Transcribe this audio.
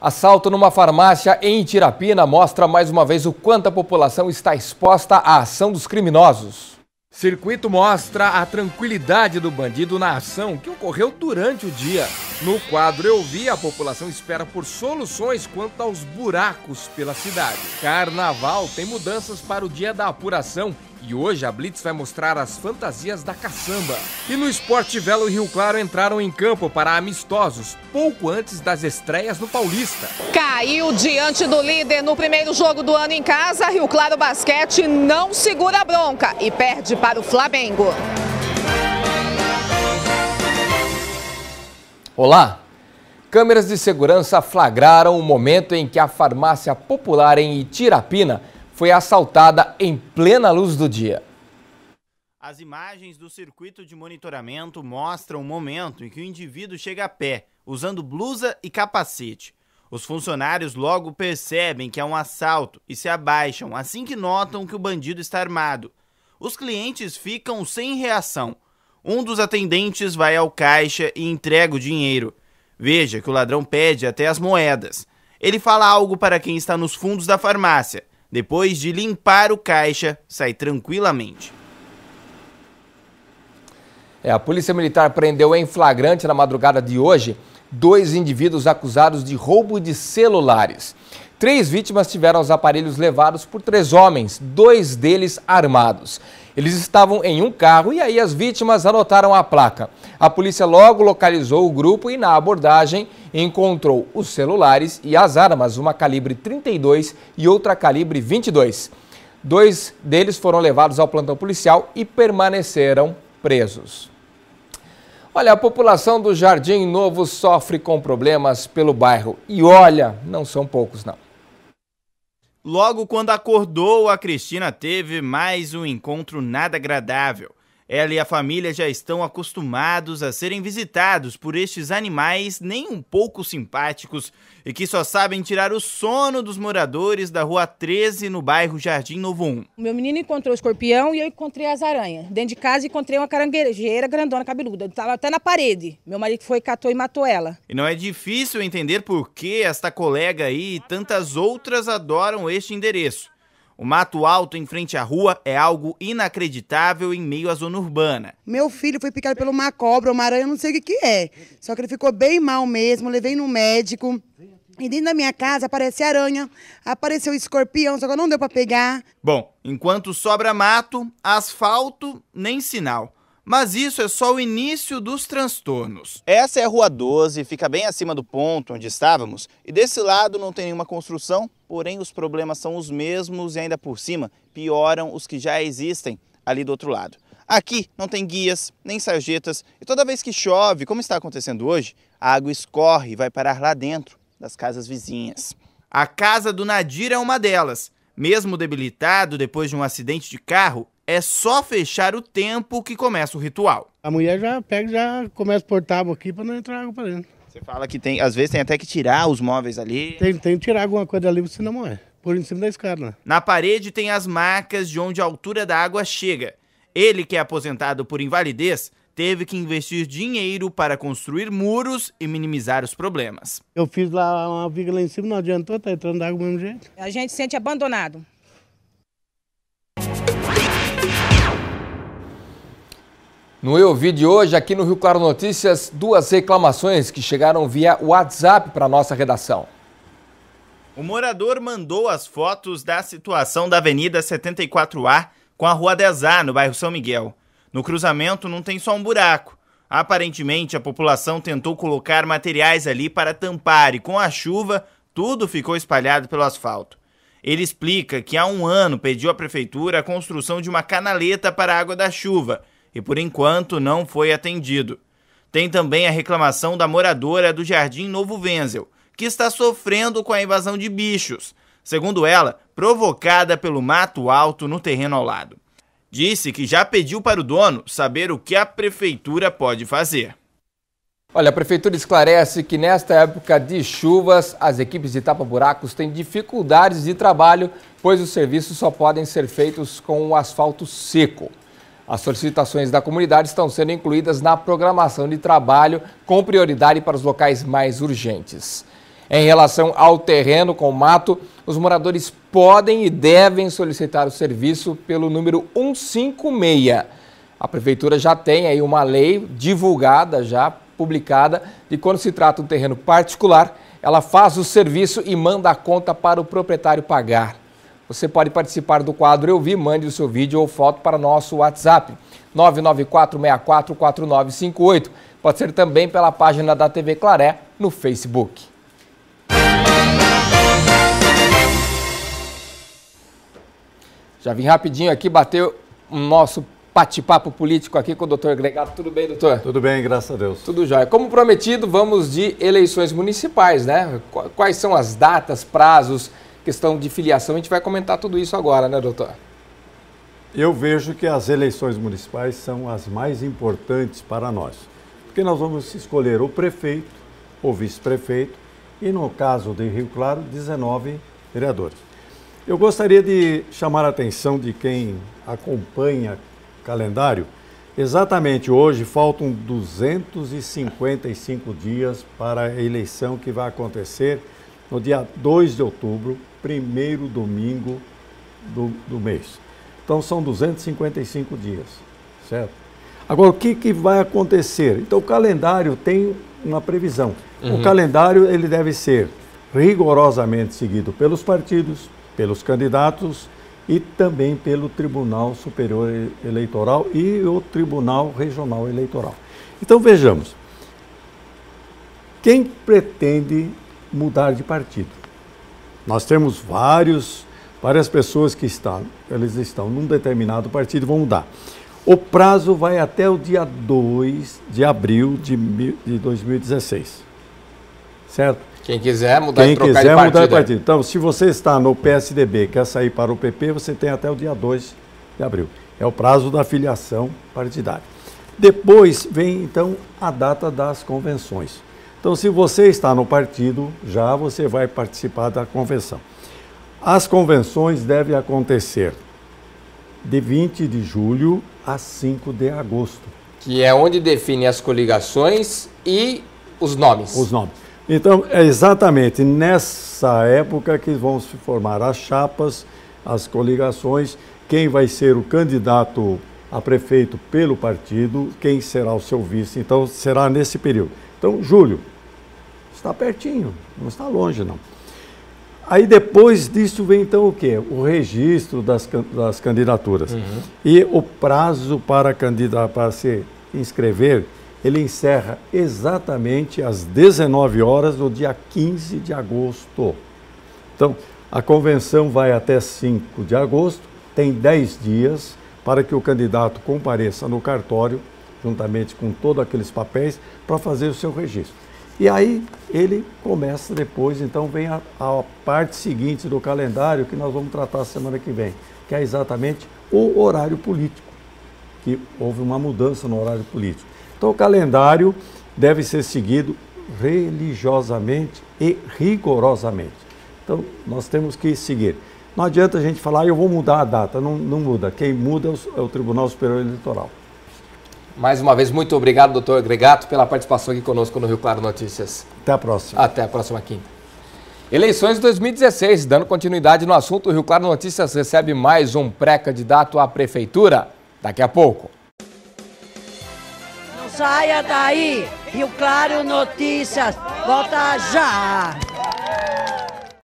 Assalto numa farmácia em Itirapina mostra mais uma vez o quanto a população está exposta à ação dos criminosos. Circuito mostra a tranquilidade do bandido na ação que ocorreu durante o dia. No quadro Eu Vi, a população espera por soluções quanto aos buracos pela cidade. Carnaval tem mudanças para o dia da apuração e hoje a Blitz vai mostrar as fantasias da caçamba. E no Esporte Velo e Rio Claro entraram em campo para amistosos pouco antes das estreias no Paulista. Caiu diante do líder no primeiro jogo do ano em casa. Rio Claro Basquete não segura a bronca e perde para o Flamengo. Olá, Câmeras de segurança flagraram o momento em que a farmácia popular em Itirapina foi assaltada em plena luz do dia. As imagens do circuito de monitoramento mostram o momento em que o indivíduo chega a pé, usando blusa e capacete. Os funcionários logo percebem que é um assalto e se abaixam assim que notam que o bandido está armado. Os clientes ficam sem reação. Um dos atendentes vai ao caixa e entrega o dinheiro. Veja que o ladrão pede até as moedas. Ele fala algo para quem está nos fundos da farmácia depois de limpar o caixa, sai tranquilamente. É, a Polícia Militar prendeu em flagrante na madrugada de hoje dois indivíduos acusados de roubo de celulares. Três vítimas tiveram os aparelhos levados por três homens, dois deles armados. Eles estavam em um carro e aí as vítimas anotaram a placa. A polícia logo localizou o grupo e, na abordagem, encontrou os celulares e as armas, uma calibre 32 e outra calibre 22. Dois deles foram levados ao plantão policial e permaneceram presos. Olha, a população do Jardim Novo sofre com problemas pelo bairro. E olha, não são poucos, não. Logo quando acordou, a Cristina teve mais um encontro nada agradável. Ela e a família já estão acostumados a serem visitados por estes animais nem um pouco simpáticos e que só sabem tirar o sono dos moradores da rua 13, no bairro Jardim Novo 1. Meu menino encontrou o escorpião e eu encontrei as aranhas. Dentro de casa encontrei uma caranguejeira grandona cabeluda, estava até na parede. Meu marido foi, catou e matou ela. E não é difícil entender por que esta colega aí e tantas outras adoram este endereço. O mato alto em frente à rua é algo inacreditável em meio à zona urbana. Meu filho foi picado por uma cobra, uma aranha, eu não sei o que, é. Só que ele ficou bem mal mesmo, levei no médico. E dentro da minha casa apareceu aranha, apareceu escorpião, só que não deu para pegar. Bom, enquanto sobra mato, asfalto, nem sinal. Mas isso é só o início dos transtornos. Essa é a Rua 12, fica bem acima do ponto onde estávamos, e desse lado não tem nenhuma construção, porém os problemas são os mesmos e ainda por cima pioram os que já existem ali do outro lado. Aqui não tem guias, nem sarjetas, e toda vez que chove, como está acontecendo hoje, a água escorre e vai parar lá dentro das casas vizinhas. A casa do Nadir é uma delas. Mesmo debilitado depois de um acidente de carro, é só fechar o tempo que começa o ritual. A mulher já pega já começa a portar a aqui para não entrar água para dentro. Você fala que tem, às vezes tem até que tirar os móveis ali. Tem, tem que tirar alguma coisa ali, senão morrer. Por em cima da escada. Né? Na parede tem as marcas de onde a altura da água chega. Ele, que é aposentado por invalidez, teve que investir dinheiro para construir muros e minimizar os problemas. Eu fiz lá uma viga lá em cima, não adiantou, tá entrando água do mesmo jeito. A gente se sente abandonado. No Eu Vi de hoje, aqui no Rio Claro Notícias, duas reclamações que chegaram via WhatsApp para nossa redação. O morador mandou as fotos da situação da Avenida 74A com a Rua 10A, no bairro São Miguel. No cruzamento não tem só um buraco. Aparentemente, a população tentou colocar materiais ali para tampar e com a chuva, tudo ficou espalhado pelo asfalto. Ele explica que há um ano pediu à prefeitura a construção de uma canaleta para a água da chuva e por enquanto não foi atendido. Tem também a reclamação da moradora do Jardim Novo Venzel, que está sofrendo com a invasão de bichos, segundo ela, provocada pelo mato alto no terreno ao lado. Disse que já pediu para o dono saber o que a prefeitura pode fazer. Olha, a prefeitura esclarece que nesta época de chuvas, as equipes de tapa-buracos têm dificuldades de trabalho, pois os serviços só podem ser feitos com o asfalto seco. As solicitações da comunidade estão sendo incluídas na programação de trabalho, com prioridade para os locais mais urgentes. Em relação ao terreno com mato, os moradores podem e devem solicitar o serviço pelo número 156. A prefeitura já tem aí uma lei divulgada, já publicada, de quando se trata de um terreno particular, ela faz o serviço e manda a conta para o proprietário pagar. Você pode participar do quadro Eu Vi, mande o seu vídeo ou foto para nosso WhatsApp, 994644958. Pode ser também pela página da TV Claré no Facebook. Já vim rapidinho aqui, bateu o nosso bate-papo político aqui com o doutor Gregato. Tudo bem, doutor? Tudo bem, graças a Deus. Tudo jóia. Como prometido, vamos de eleições municipais, né? Quais são as datas, prazos questão de filiação, a gente vai comentar tudo isso agora, né, doutor? Eu vejo que as eleições municipais são as mais importantes para nós, porque nós vamos escolher o prefeito, o vice-prefeito e, no caso de Rio Claro, 19 vereadores. Eu gostaria de chamar a atenção de quem acompanha o calendário. Exatamente hoje faltam 255 dias para a eleição que vai acontecer no dia 2 de outubro primeiro domingo do, do mês. Então são 255 dias, certo? Agora, o que, que vai acontecer? Então, o calendário tem uma previsão. Uhum. O calendário ele deve ser rigorosamente seguido pelos partidos, pelos candidatos e também pelo Tribunal Superior Eleitoral e o Tribunal Regional Eleitoral. Então vejamos, quem pretende mudar de partido? Nós temos vários, várias pessoas que estão, eles estão num determinado partido vão mudar. O prazo vai até o dia 2 de abril de, 2016. Certo? Quem quiser mudar Quem e trocar quiser de partido. mudar é. de partido. Então, se você está no PSDB, quer sair para o PP, você tem até o dia 2 de abril. É o prazo da filiação partidária. Depois vem então a data das convenções. Então, se você está no partido, já você vai participar da convenção. As convenções devem acontecer de 20 de julho a 5 de agosto. Que é onde define as coligações e os nomes. Os nomes. Então, é exatamente nessa época que vão se formar as chapas, as coligações, quem vai ser o candidato a prefeito pelo partido, quem será o seu vice. Então, será nesse período. Então, julho, está pertinho, não está longe não. Aí depois disso vem então o quê? O registro das, das candidaturas. Uhum. E o prazo para, candidato, para se inscrever, ele encerra exatamente às 19 horas do dia 15 de agosto. Então, a convenção vai até 5 de agosto, tem 10 dias para que o candidato compareça no cartório, juntamente com todos aqueles papéis, para fazer o seu registro. E aí ele começa depois, então vem a, a, parte seguinte do calendário que nós vamos tratar semana que vem, que é exatamente o horário político, que houve uma mudança no horário político. Então o calendário deve ser seguido religiosamente e rigorosamente. Então nós temos que seguir. Não adianta a gente falar, ah, eu vou mudar a data, não, não muda. Quem muda é o, é o Tribunal Superior Eleitoral. Mais uma vez, muito obrigado, doutor Gregato, pela participação aqui conosco no Rio Claro Notícias. Até a próxima. Até a próxima quinta. Eleições 2016. Dando continuidade no assunto, o Rio Claro Notícias recebe mais um pré-candidato à prefeitura. Daqui a pouco. Não saia daí, Rio Claro Notícias, volta já!